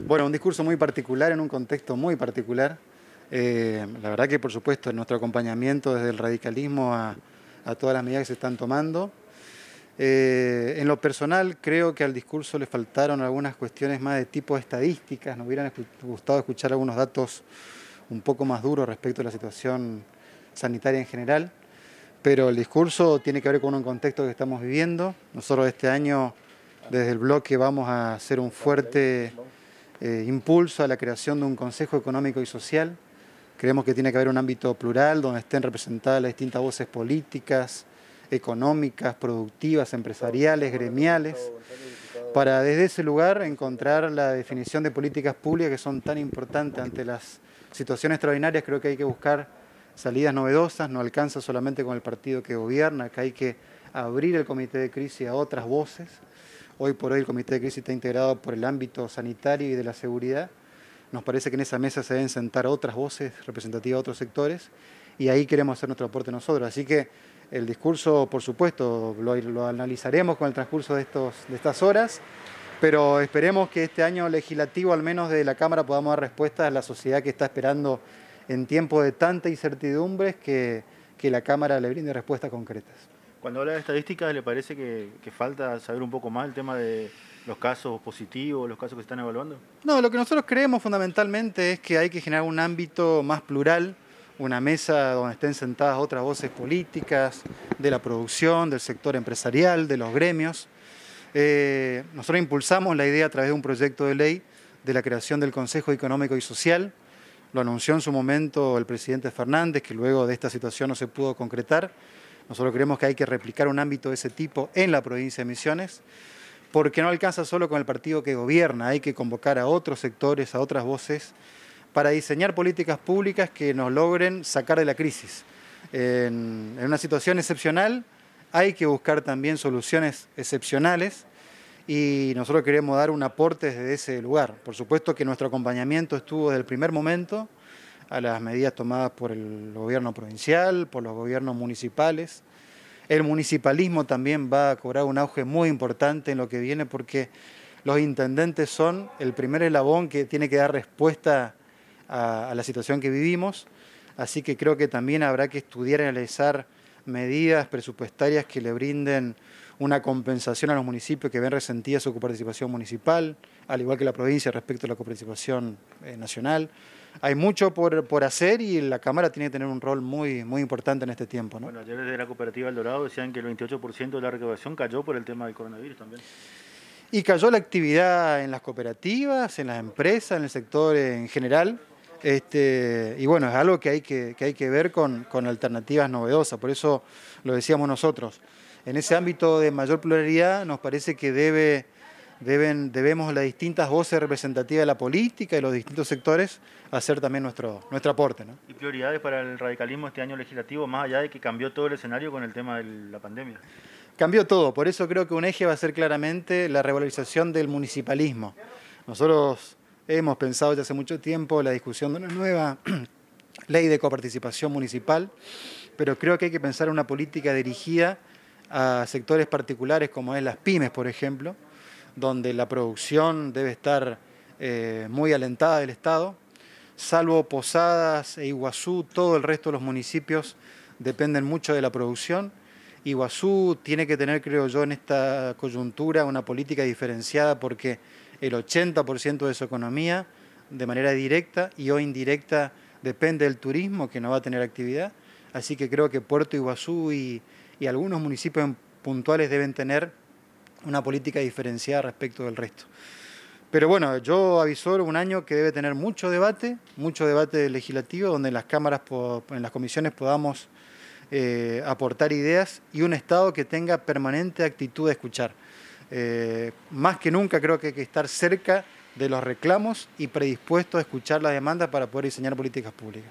Bueno, un discurso muy particular, en un contexto muy particular. Eh, la verdad que, por supuesto, en nuestro acompañamiento desde el radicalismo a, todas las medidas que se están tomando. Eh, en lo personal, creo que al discurso le faltaron algunas cuestiones más de tipo estadísticas. Nos hubieran gustado escuchar algunos datos un poco más duros respecto a la situación sanitaria en general. Pero el discurso tiene que ver con un contexto que estamos viviendo. Nosotros este año, desde el bloque, vamos a hacer un fuerte... Eh, impulso a la creación de un Consejo Económico y Social. Creemos que tiene que haber un ámbito plural donde estén representadas las distintas voces políticas, económicas, productivas, empresariales, gremiales, para desde ese lugar encontrar la definición de políticas públicas que son tan importantes ante las situaciones extraordinarias. Creo que hay que buscar salidas novedosas, no alcanza solamente con el partido que gobierna, que hay que abrir el comité de crisis a otras voces. Hoy por hoy el comité de crisis está integrado por el ámbito sanitario y de la seguridad. Nos parece que en esa mesa se deben sentar otras voces representativas de otros sectores y ahí queremos hacer nuestro aporte nosotros. Así que el discurso, por supuesto, lo, analizaremos con el transcurso de, estos, de estas horas, pero esperemos que este año legislativo, al menos de la Cámara, podamos dar respuesta a la sociedad que está esperando en tiempos de tanta incertidumbre que, que la Cámara le brinde respuestas concretas. Cuando habla de estadísticas, ¿le parece que, falta saber un poco más el tema de los casos positivos, los casos que se están evaluando? No, lo que nosotros creemos fundamentalmente es que hay que generar un ámbito más plural, una mesa donde estén sentadas otras voces políticas, de la producción, del sector empresarial, de los gremios. Eh, nosotros impulsamos la idea a través de un proyecto de ley de la creación del Consejo Económico y Social. Lo anunció en su momento el presidente Fernández, que luego de esta situación no se pudo concretar. Nosotros creemos que hay que replicar un ámbito de ese tipo en la provincia de Misiones, porque no alcanza solo con el partido que gobierna, hay que convocar a otros sectores, a otras voces, para diseñar políticas públicas que nos logren sacar de la crisis. En, una situación excepcional hay que buscar también soluciones excepcionales y nosotros queremos dar un aporte desde ese lugar. Por supuesto que nuestro acompañamiento estuvo desde el primer momento a las medidas tomadas por el gobierno provincial, por los gobiernos municipales. El municipalismo también va a cobrar un auge muy importante en lo que viene porque los intendentes son el primer eslabón que tiene que dar respuesta a, a la situación que vivimos. Así que creo que también habrá que estudiar y analizar medidas presupuestarias que le brinden una compensación a los municipios que ven resentida su coparticipación municipal, al igual que la provincia respecto a la coparticipación eh, nacional. Hay mucho por, por, hacer y la Cámara tiene que tener un rol muy, muy importante en este tiempo. ¿no? Bueno, ayer desde la cooperativa El Dorado decían que el 28% de la recaudación cayó por el tema del coronavirus también. Y cayó la actividad en las cooperativas, en las empresas, en el sector en general. Este, y bueno, es algo que hay que, hay que ver con, alternativas novedosas, por eso lo decíamos nosotros. En ese ámbito de mayor pluralidad nos parece que debe, deben, debemos las distintas voces representativas de la política y los distintos sectores hacer también nuestro, nuestro aporte. ¿Y prioridades para el radicalismo este año legislativo, más allá de que cambió todo el escenario con el tema de la pandemia? Cambió todo, por eso creo que un eje va a ser claramente la revalorización del municipalismo. Nosotros Hemos pensado ya hace mucho tiempo la discusión de una nueva ley de coparticipación municipal, pero creo que hay que pensar en una política dirigida a sectores particulares como es las pymes, por ejemplo, donde la producción debe estar eh, muy alentada del Estado, salvo Posadas e Iguazú, todo el resto de los municipios dependen mucho de la producción. Iguazú tiene que tener, creo yo, en esta coyuntura una política diferenciada porque el 80% de su economía de manera directa y o indirecta depende del turismo que no va a tener actividad. Así que creo que Puerto Iguazú y, algunos municipios puntuales deben tener una política diferenciada respecto del resto. Pero bueno, yo aviso un año que debe tener mucho debate, mucho debate legislativo, donde en las cámaras, en las comisiones podamos eh, aportar ideas y un Estado que tenga permanente actitud de escuchar. Eh, más que nunca creo que hay que estar cerca de los reclamos y predispuesto a escuchar las demandas para poder diseñar políticas públicas.